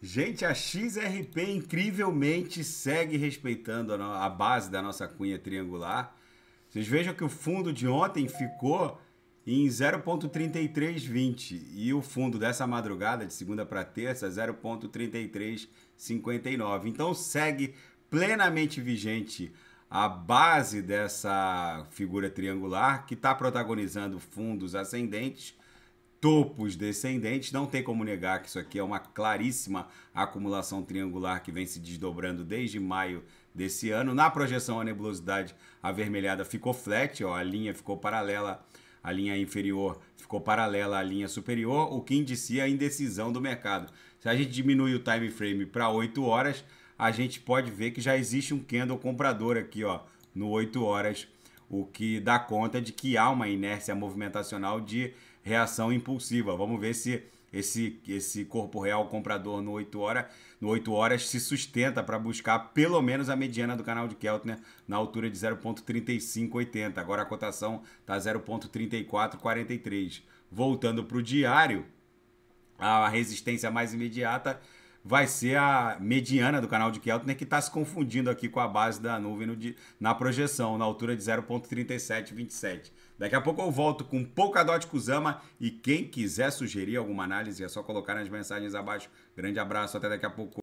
Gente, a XRP incrivelmente segue respeitando a, base da nossa cunha triangular. Vocês vejam que o fundo de ontem ficou em 0,3320 e o fundo dessa madrugada, de segunda para terça, 0,3359. Então segue plenamente vigente a base dessa figura triangular que está protagonizando fundos ascendentes topos descendentes. Não tem como negar que isso aqui é uma claríssima acumulação triangular que vem se desdobrando desde maio desse ano. Na projeção, a nebulosidade avermelhada ficou flat, ó, a linha ficou paralela, a linha inferior ficou paralela à linha superior, o que indicia a indecisão do mercado. Se a gente diminui o time frame para 8 horas, a gente pode ver que já existe um candle comprador aqui, ó, no 8 horas o que dá conta de que há uma inércia movimentacional de reação impulsiva. Vamos ver se esse, esse corpo real comprador no 8 horas, no 8 horas se sustenta para buscar pelo menos a mediana do canal de Keltner na altura de 0.3580. Agora a cotação está 0.3443. Voltando para o diário, a resistência mais imediata vai ser a mediana do canal de Keltner, né, que está se confundindo aqui com a base da nuvem no, na projeção, na altura de 0.3727. Daqui a pouco eu volto com Polkadot Kuzama e quem quiser sugerir alguma análise é só colocar nas mensagens abaixo. Grande abraço, até daqui a pouco.